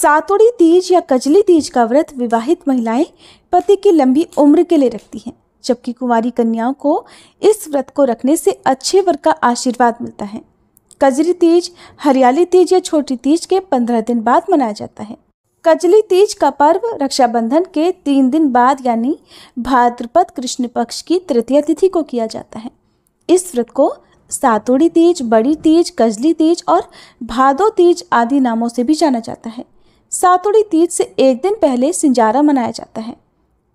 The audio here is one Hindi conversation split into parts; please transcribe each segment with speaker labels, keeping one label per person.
Speaker 1: सातोड़ी तीज या कजली तीज का व्रत विवाहित महिलाएं पति की लंबी उम्र के लिए रखती हैं जबकि कुंवारी कन्याओं को इस व्रत को रखने से अच्छे वर्ग का आशीर्वाद मिलता है कजली तीज हरियाली तीज या छोटी तीज के पंद्रह दिन बाद मनाया जाता है कजली तीज का पर्व रक्षाबंधन के तीन दिन बाद यानी भाद्रपद कृष्ण पक्ष की तृतीय तिथि को किया जाता है इस व्रत को सातोड़ी तीज बड़ी तीज कजली तीज और भादो तीज आदि नामों से भी जाना जाता है सातोड़ी तीज से एक दिन पहले सिंजारा मनाया जाता है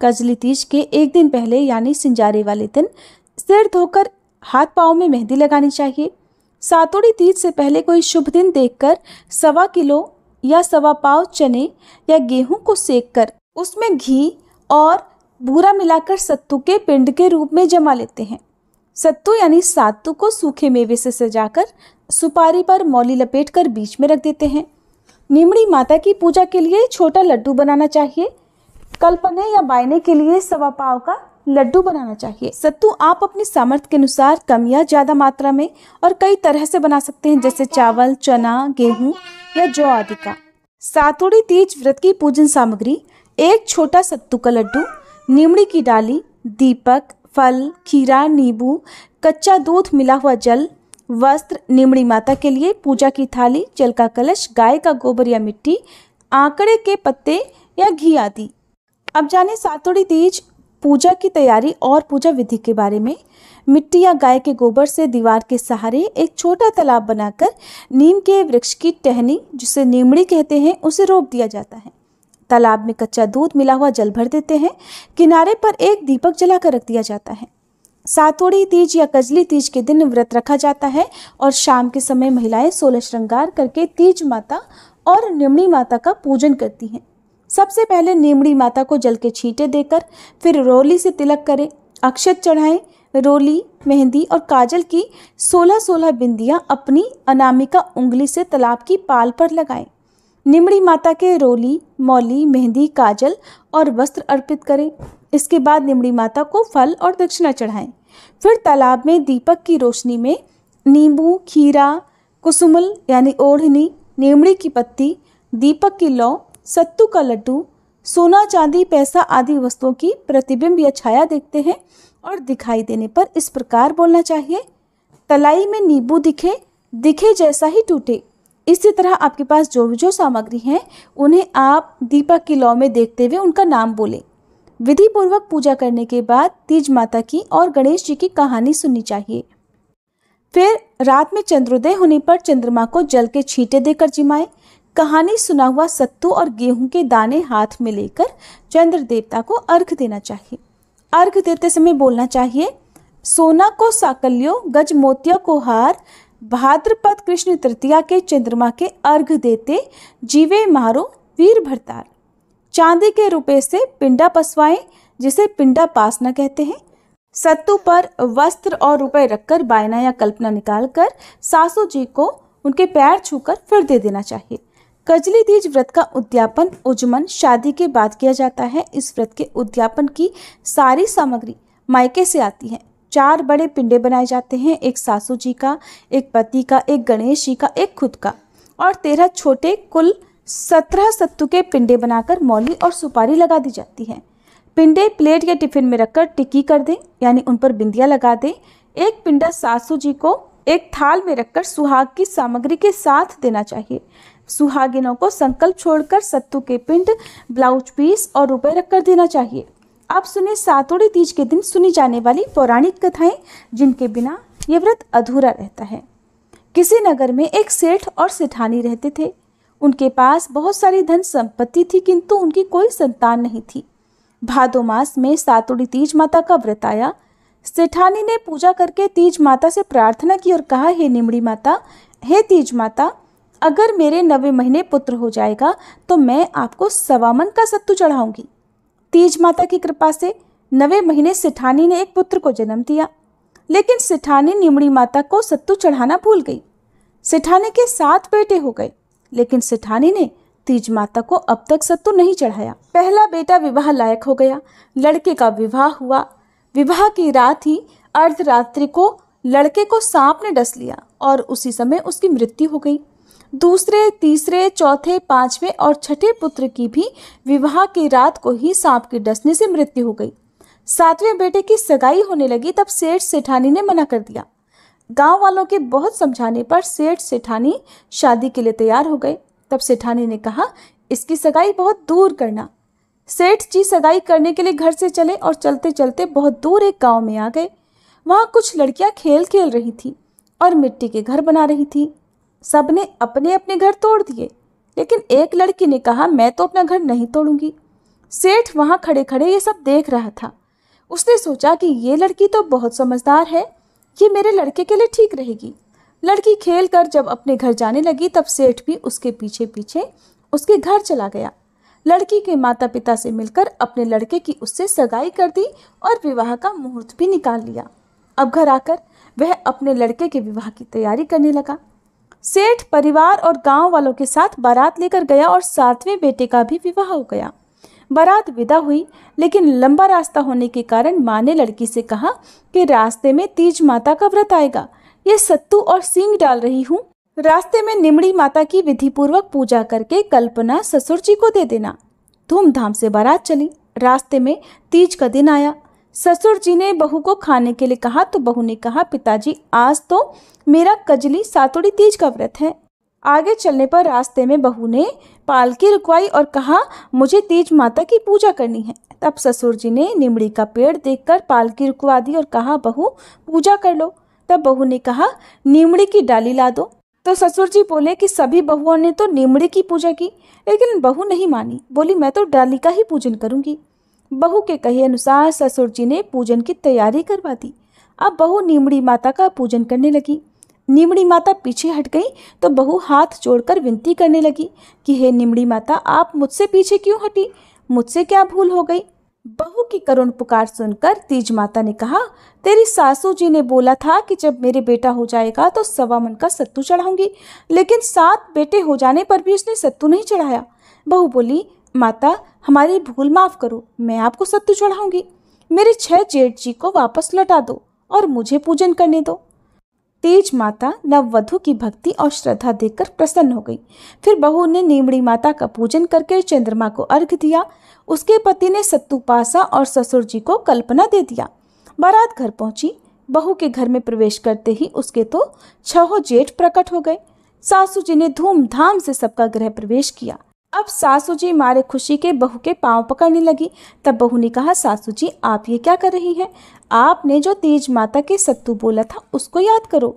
Speaker 1: कजली तीज के एक दिन पहले यानी सिंजारे वाले दिन सिर धोकर हाथ पाँव में मेहंदी लगानी चाहिए सातोड़ी तीज से पहले कोई शुभ दिन देखकर सवा किलो या सवा पाव चने या गेहूं को सेक कर उसमें घी और बूरा मिलाकर सत्तू के पिंड के रूप में जमा लेते हैं सत्तू यानी सातू को सूखे मेवे से सजाकर सुपारी पर मौली लपेट कर बीच में रख देते हैं निमड़ी माता की पूजा के लिए छोटा लड्डू बनाना चाहिए कल्पने या बायने के लिए सवा पाव का लड्डू बनाना चाहिए सत्तू आप अपनी सामर्थ्य के अनुसार कम या ज़्यादा मात्रा में और कई तरह से बना सकते हैं जैसे चावल चना गेहूं या जौ आदि का सातुड़ी तीज व्रत की पूजन सामग्री एक छोटा सत्तू का लड्डू निमड़ी की डाली दीपक फल खीरा नींबू कच्चा दूध मिला हुआ जल वस्त्र निमड़ी माता के लिए पूजा की थाली जल का कलश गाय का गोबर या मिट्टी आंकड़े के पत्ते या घी आदि अब जाने सातोड़ी तीज पूजा की तैयारी और पूजा विधि के बारे में मिट्टी या गाय के गोबर से दीवार के सहारे एक छोटा तालाब बनाकर नीम के वृक्ष की टहनी जिसे नीमड़ी कहते हैं उसे रोप दिया जाता है तालाब में कच्चा दूध मिला हुआ जल भर देते हैं किनारे पर एक दीपक जलाकर रख दिया जाता है सातोड़ी तीज या कजली तीज के दिन व्रत रखा जाता है और शाम के समय महिलाएं सोलह श्रृंगार करके तीज माता और निमड़ी माता का पूजन करती हैं सबसे पहले निमड़ी माता को जल के छींटे देकर फिर रोली से तिलक करें अक्षत चढ़ाएं रोली मेहंदी और काजल की सोलह सोलह बिंदियां अपनी अनामिका उंगली से तालाब की पाल पर लगाएं निमड़ी माता के रोली मौली मेहंदी काजल और वस्त्र अर्पित करें इसके बाद निमड़ी माता को फल और दक्षिणा चढ़ाएं फिर तालाब में दीपक की रोशनी में नींबू खीरा कुसुमल यानी ओढ़नी नेमड़ी की पत्ती दीपक की लौ सत्तू का लड्डू सोना चांदी पैसा आदि वस्तुओं की प्रतिबिंब या छाया देखते हैं और दिखाई देने पर इस प्रकार बोलना चाहिए तलाई में नींबू दिखे दिखे जैसा ही टूटे इसी तरह आपके पास जो जो सामग्री हैं उन्हें आप दीपक की लौ में देखते हुए उनका नाम बोलें विधि पूर्वक पूजा करने के बाद तीज माता की और गणेश जी की कहानी सुननी चाहिए फिर रात में चंद्रोदय होने पर चंद्रमा को जल के छींटे देकर जिमाए कहानी सुना हुआ सत्तू और गेहूं के दाने हाथ में लेकर चंद्र देवता को अर्घ देना चाहिए अर्घ देते समय बोलना चाहिए सोना को साकल्यो गज मोतिया को हार भाद्रपद कृष्ण तृतीया के चंद्रमा के अर्घ देते जीवे मारो वीर भरतार चांदी के रुपए से पिंडा पसवाएं जिसे पिंडा पासना कहते हैं सत्तू पर वस्त्र और रुपए रखकर बायना या कल्पना निकालकर सासू जी को उनके पैर छूकर फिर दे देना चाहिए कजली तीज व्रत का उद्यापन उजमन शादी के बाद किया जाता है इस व्रत के उद्यापन की सारी सामग्री मायके से आती है चार बड़े पिंडे बनाए जाते हैं एक सासू जी का एक पति का एक गणेश जी का एक खुद का और तेरह छोटे कुल सत्रह सत्तू के पिंडे बनाकर मौली और सुपारी लगा दी जाती है पिंडे प्लेट या टिफिन में रखकर टिक्की कर दें यानी उन पर बिंदिया लगा दें एक पिंडा सासू जी को एक थाल में रखकर सुहाग की सामग्री के साथ देना चाहिए सुहागिनों को संकल्प छोड़कर सत्तू के पिंड ब्लाउज पीस और रुपए रखकर देना चाहिए आप सुने सातोड़ी तीज के दिन सुनी जाने वाली पौराणिक कथाएं जिनके बिना ये व्रत अधूरा रहता है किसी नगर में एक सेठ और सेठानी रहते थे उनके पास बहुत सारी धन संपत्ति थी किंतु उनकी कोई संतान नहीं थी भादो मास में सातुड़ी तीज माता का व्रत आया सेठानी ने पूजा करके तीज माता से प्रार्थना की और कहा हे निमड़ी माता हे तीज माता अगर मेरे नवे महीने पुत्र हो जाएगा तो मैं आपको सवामन का सत्तू चढ़ाऊंगी तीज माता की कृपा से नवे महीने सेठानी ने एक पुत्र को जन्म दिया लेकिन सेठानी निमड़ी माता को सत्तू चढ़ाना भूल गई सेठानी के सात बेटे हो गए लेकिन सेठानी ने तीज माता को अब तक सत्तू नहीं चढ़ाया पहला बेटा विवाह लायक हो गया लड़के का विवाह हुआ विवाह की रात ही अर्धरात्रि को लड़के को सांप ने डस लिया और उसी समय उसकी मृत्यु हो गई दूसरे तीसरे चौथे पांचवें और छठे पुत्र की भी विवाह की रात को ही सांप के डसने से मृत्यु हो गई सातवें बेटे की सगाई होने लगी तब सेठ सेठानी ने मना कर दिया गांव वालों के बहुत समझाने पर सेठ सेठानी शादी के लिए तैयार हो गए तब सेठानी ने कहा इसकी सगाई बहुत दूर करना सेठ जी सगाई करने के लिए घर से चले और चलते चलते बहुत दूर एक गांव में आ गए वहाँ कुछ लड़कियाँ खेल खेल रही थी और मिट्टी के घर बना रही थी सब ने अपने अपने घर तोड़ दिए लेकिन एक लड़की ने कहा मैं तो अपना घर नहीं तोड़ूंगी सेठ वहाँ खड़े खड़े ये सब देख रहा था उसने सोचा कि ये लड़की तो बहुत समझदार है ये मेरे लड़के के लिए ठीक रहेगी लड़की खेल कर जब अपने घर जाने लगी तब सेठ भी उसके पीछे पीछे उसके घर चला गया लड़की के माता पिता से मिलकर अपने लड़के की उससे सगाई कर दी और विवाह का मुहूर्त भी निकाल लिया अब घर आकर वह अपने लड़के के विवाह की तैयारी करने लगा सेठ परिवार और गांव वालों के साथ बारात लेकर गया और सातवें बेटे का भी विवाह हो गया बारात विदा हुई लेकिन लंबा रास्ता होने के कारण माँ ने लड़की से कहा कि रास्ते में तीज माता का व्रत आएगा ये सत्तू और सींग डाल रही हूँ रास्ते में निमड़ी माता की विधि पूर्वक पूजा करके कल्पना ससुर जी को दे देना धूमधाम से बारात चली रास्ते में तीज का दिन आया ससुर जी ने बहू को खाने के लिए कहा तो बहू ने कहा पिताजी आज तो मेरा कजली सातुड़ी तीज का व्रत है आगे चलने पर रास्ते में बहू ने पालकी रुकवाई और कहा मुझे तेज माता की पूजा करनी है तब ससुर जी ने निमड़ी का पेड़ देखकर पालकी रुकवा दी और कहा बहू पूजा कर लो तब बहू ने कहा निमड़ी की डाली ला दो तो ससुर जी बोले कि सभी बहुओं ने तो निमड़ी की पूजा की लेकिन बहू नहीं मानी बोली मैं तो डाली का ही पूजन करूंगी बहू के कहे अनुसार ससुर जी ने पूजन की तैयारी करवा दी अब बहू निमड़ी माता का पूजन करने लगी निमड़ी माता पीछे हट गई तो बहू हाथ जोड़कर विनती करने लगी कि हे निमड़ी माता आप मुझसे पीछे क्यों हटी मुझसे क्या भूल हो गई बहू की करुण पुकार सुनकर तीज माता ने कहा तेरी सासू जी ने बोला था कि जब मेरे बेटा हो जाएगा तो सवा मन का सत्तू चढ़ाऊंगी लेकिन सात बेटे हो जाने पर भी उसने सत्तू नहीं चढ़ाया बहू बोली माता हमारी भूल माफ़ करो मैं आपको सत्तू चढ़ाऊंगी मेरे छह जेठ जी को वापस लौटा दो और मुझे पूजन करने दो तेज माता नववधु की भक्ति और श्रद्धा देखकर प्रसन्न हो गई फिर बहू ने नीमड़ी माता का पूजन करके चंद्रमा को अर्घ दिया उसके पति ने पासा और ससुर जी को कल्पना दे दिया बारात घर पहुंची बहू के घर में प्रवेश करते ही उसके तो छह जेठ प्रकट हो गए सासू जी ने धूमधाम से सबका गृह प्रवेश किया अब सासू जी मारे खुशी के बहू के पांव पकड़ने लगी तब बहू ने कहा सासू जी आप ये क्या कर रही हैं आपने जो तेज माता के सत्तू बोला था उसको याद करो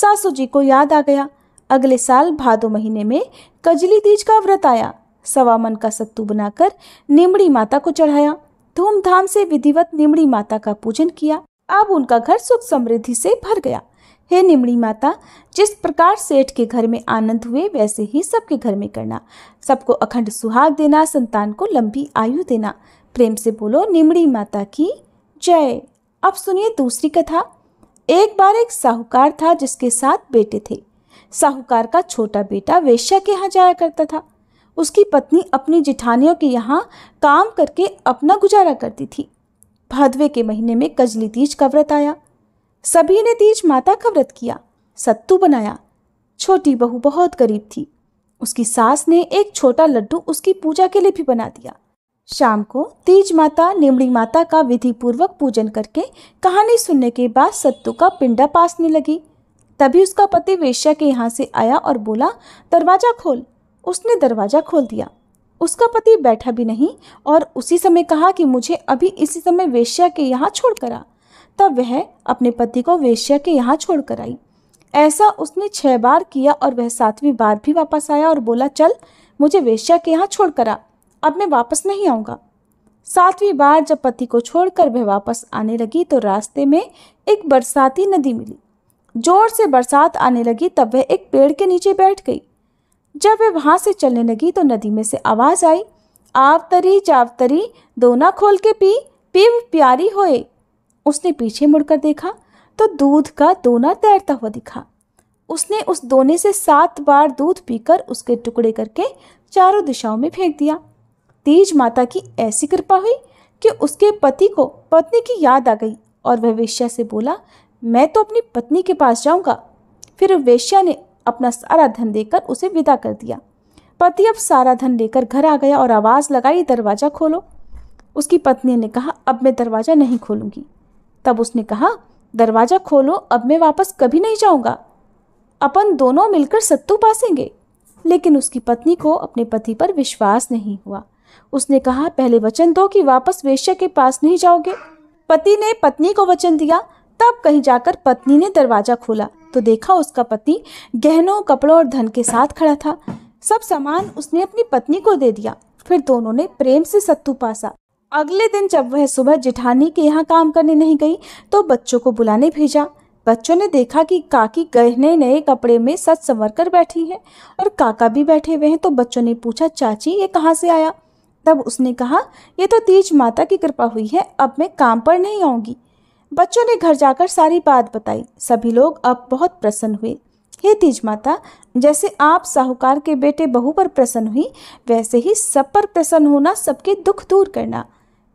Speaker 1: सासू जी को याद आ गया अगले साल भादो महीने में कजली तीज का व्रत आया सवा मन का सत्तू बनाकर निमड़ी माता को चढ़ाया धूमधाम से विधिवत निमड़ी माता का पूजन किया अब उनका घर सुख समृद्धि से भर गया हे निमड़ी माता जिस प्रकार सेठ के घर में आनंद हुए वैसे ही सबके घर में करना सबको अखंड सुहाग देना संतान को लंबी आयु देना प्रेम से बोलो निमड़ी माता की जय अब सुनिए दूसरी कथा एक बार एक साहूकार था जिसके साथ बेटे थे साहूकार का छोटा बेटा वेश्या के यहाँ जाया करता था उसकी पत्नी अपनी जिठानियों के यहाँ काम करके अपना गुजारा करती थी भादवे के महीने में कजली तीज का व्रत आया सभी ने तीज माता का व्रत किया सत्तू बनाया छोटी बहू बहुत गरीब थी उसकी सास ने एक छोटा लड्डू उसकी पूजा के लिए भी बना दिया शाम को तीज माता निमड़ी माता का विधि पूर्वक पूजन करके कहानी सुनने के बाद सत्तू का पिंडा पासने लगी तभी उसका पति वेश्या के यहाँ से आया और बोला दरवाजा खोल उसने दरवाजा खोल दिया उसका पति बैठा भी नहीं और उसी समय कहा कि मुझे अभी इसी समय वेश्या के यहाँ छोड़ करा तब वह अपने पति को वेश्या के यहाँ छोड़कर आई ऐसा उसने छह बार किया और वह सातवीं बार भी वापस आया और बोला चल मुझे वेश्या के यहाँ छोड़कर आ अब मैं वापस नहीं आऊँगा सातवीं बार जब पति को छोड़कर वह वापस आने लगी तो रास्ते में एक बरसाती नदी मिली जोर से बरसात आने लगी तब वह एक पेड़ के नीचे बैठ गई जब वह वहाँ से चलने लगी तो नदी में से आवाज़ आई आवतरी जावतरी दोना खोल के पी पीव प्यारी होए उसने पीछे मुड़कर देखा तो दूध का दोना तैरता हुआ दिखा उसने उस दोने से सात बार दूध पीकर उसके टुकड़े करके चारों दिशाओं में फेंक दिया तीज माता की ऐसी कृपा हुई कि उसके पति को पत्नी की याद आ गई और वह वेश्या से बोला मैं तो अपनी पत्नी के पास जाऊंगा फिर वेश्या ने अपना सारा धन देकर उसे विदा कर दिया पति अब सारा धन लेकर घर आ गया और आवाज़ लगाई दरवाज़ा खोलो उसकी पत्नी ने कहा अब मैं दरवाज़ा नहीं खोलूंगी तब उसने कहा दरवाज़ा खोलो अब मैं वापस कभी नहीं जाऊंगा अपन दोनों मिलकर सत्तू पासेंगे लेकिन उसकी पत्नी को अपने पति पर विश्वास नहीं हुआ उसने कहा पहले वचन दो कि वापस वेश्या के पास नहीं जाओगे पति ने पत्नी को वचन दिया तब कहीं जाकर पत्नी ने दरवाज़ा खोला तो देखा उसका पति गहनों कपड़ों और धन के साथ खड़ा था सब सामान उसने अपनी पत्नी को दे दिया फिर दोनों ने प्रेम से सत्तू पासा अगले दिन जब वह सुबह जिठानी के यहाँ काम करने नहीं गई तो बच्चों को बुलाने भेजा बच्चों ने देखा कि काकी गहने नए कपड़े में सच संवर कर बैठी है और काका भी बैठे हुए हैं तो बच्चों ने पूछा चाची ये कहाँ से आया तब उसने कहा ये तो तीज माता की कृपा हुई है अब मैं काम पर नहीं आऊँगी बच्चों ने घर जाकर सारी बात बताई सभी लोग अब बहुत प्रसन्न हुए हे तीज माता जैसे आप साहूकार के बेटे बहू पर प्रसन्न हुई वैसे ही सब पर प्रसन्न होना सबके दुख दूर करना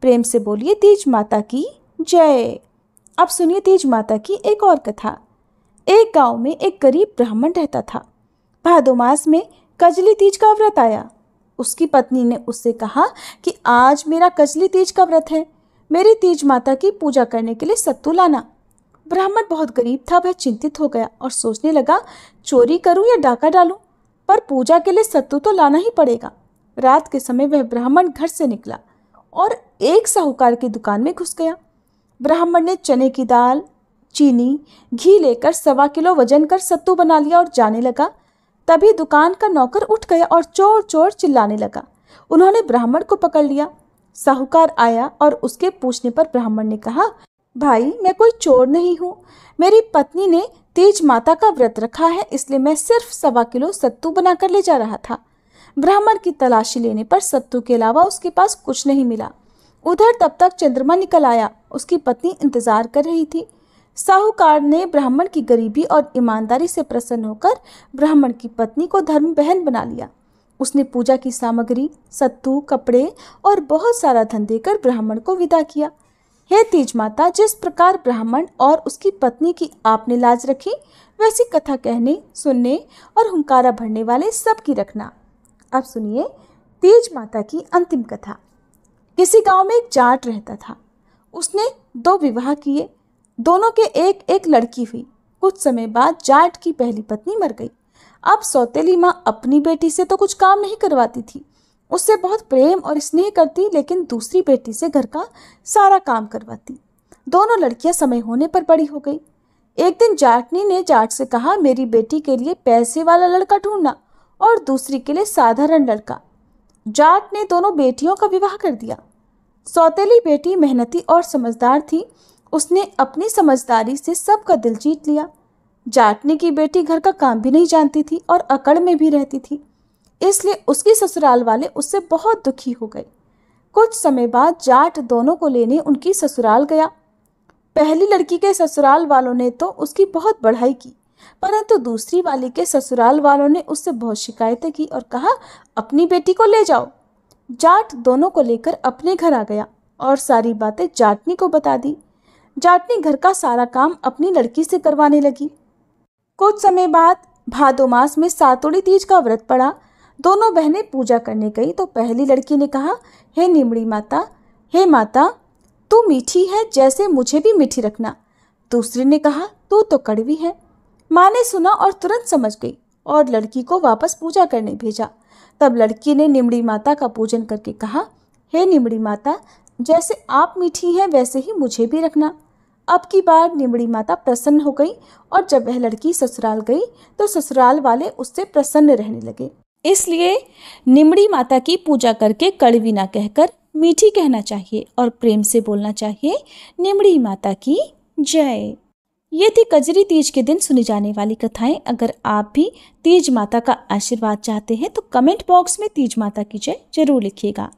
Speaker 1: प्रेम से बोलिए तीज माता की जय अब सुनिए तीज माता की एक और कथा एक गांव में एक गरीब ब्राह्मण रहता था भादो मास में कजली तीज का व्रत आया उसकी पत्नी ने उससे कहा कि आज मेरा कजली तीज का व्रत है मेरी तीज माता की पूजा करने के लिए सत्तू लाना ब्राह्मण बहुत गरीब था वह चिंतित हो गया और सोचने लगा चोरी करूं या डाका डालूं पर पूजा के लिए सत्तू तो लाना ही पड़ेगा रात के समय वह ब्राह्मण घर से निकला और एक साहूकार की दुकान में घुस गया ब्राह्मण ने चने की दाल चीनी घी लेकर सवा किलो वजन कर सत्तू बना लिया और जाने लगा तभी दुकान का नौकर उठ गया और चोर चोर चिल्लाने लगा उन्होंने ब्राह्मण को पकड़ लिया साहूकार आया और उसके पूछने पर ब्राह्मण ने कहा भाई मैं कोई चोर नहीं हूँ मेरी पत्नी ने तेज माता का व्रत रखा है इसलिए मैं सिर्फ सवा किलो सत्तू बनाकर ले जा रहा था ब्राह्मण की तलाशी लेने पर सत्तू के अलावा उसके पास कुछ नहीं मिला उधर तब तक चंद्रमा निकल आया उसकी पत्नी इंतजार कर रही थी साहूकार ने ब्राह्मण की गरीबी और ईमानदारी से प्रसन्न होकर ब्राह्मण की पत्नी को धर्म बहन बना लिया उसने पूजा की सामग्री सत्तू कपड़े और बहुत सारा धन देकर ब्राह्मण को विदा किया हे तीज माता जिस प्रकार ब्राह्मण और उसकी पत्नी की आपने लाज रखी वैसी कथा कहने सुनने और हुंकारा भरने वाले सबकी रखना अब सुनिए तीज माता की अंतिम कथा किसी गांव में एक जाट रहता था उसने दो विवाह किए दोनों के एक एक लड़की हुई कुछ समय बाद जाट की पहली पत्नी मर गई अब सौतेली माँ अपनी बेटी से तो कुछ काम नहीं करवाती थी उससे बहुत प्रेम और स्नेह करती लेकिन दूसरी बेटी से घर का सारा काम करवाती दोनों लड़कियां समय होने पर बड़ी हो गई एक दिन जाटनी ने जाट से कहा मेरी बेटी के लिए पैसे वाला लड़का ढूंढना और दूसरी के लिए साधारण लड़का जाट ने दोनों बेटियों का विवाह कर दिया सौतेली बेटी मेहनती और समझदार थी उसने अपनी समझदारी से सबका दिल जीत लिया जाटने की बेटी घर का काम भी नहीं जानती थी और अकड़ में भी रहती थी इसलिए उसकी ससुराल वाले उससे बहुत दुखी हो गए कुछ समय बाद जाट दोनों को लेने उनकी ससुराल गया पहली लड़की के ससुराल वालों ने तो उसकी बहुत बढ़ाई की परंतु दूसरी वाली के ससुराल वालों ने उससे बहुत शिकायतें की और कहा अपनी बेटी को ले जाओ जाट दोनों को लेकर अपने घर आ गया और सारी बातें जाटनी को बता दी जाटनी घर का सारा काम अपनी लड़की से करवाने लगी कुछ समय बाद भादो मास में सातोड़ी तीज का व्रत पड़ा दोनों बहनें पूजा करने गई तो पहली लड़की ने कहा हे निमड़ी माता हे माता तू मीठी है जैसे मुझे भी मीठी रखना दूसरी ने कहा तू तो कड़वी है माँ ने सुना और तुरंत समझ गई और लड़की को वापस पूजा करने भेजा तब लड़की ने निमड़ी माता का पूजन करके कहा हे hey, निमड़ी माता जैसे आप मीठी हैं वैसे ही मुझे भी रखना अब की बार निमड़ी माता प्रसन्न हो गई और जब वह लड़की ससुराल गई तो ससुराल वाले उससे प्रसन्न रहने लगे इसलिए निमड़ी माता की पूजा करके कड़वी ना कहकर मीठी कहना चाहिए और प्रेम से बोलना चाहिए निमड़ी माता की जय ये थी कजरी तीज के दिन सुनी जाने वाली कथाएं अगर आप भी तीज माता का आशीर्वाद चाहते हैं तो कमेंट बॉक्स में तीज माता की जय जरूर लिखिएगा